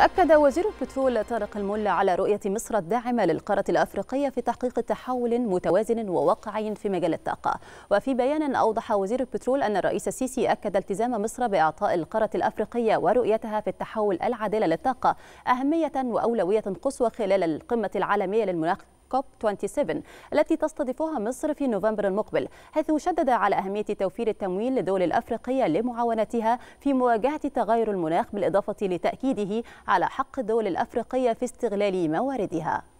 أكد وزير البترول طارق الملا على رؤية مصر الداعمة للقارة الأفريقية في تحقيق تحول متوازن وواقعي في مجال الطاقة وفي بيان أوضح وزير البترول أن الرئيس السيسي أكد التزام مصر بإعطاء القارة الأفريقية ورؤيتها في التحول العادل للطاقة أهمية وأولوية قصوى خلال القمة العالمية للمناخ كوب 27 التي تستضيفها مصر في نوفمبر المقبل حيث شدد على أهمية توفير التمويل للدول الأفريقية لمعاونتها في مواجهة تغير المناخ بالإضافة لتأكيده على حق الدول الأفريقية في استغلال مواردها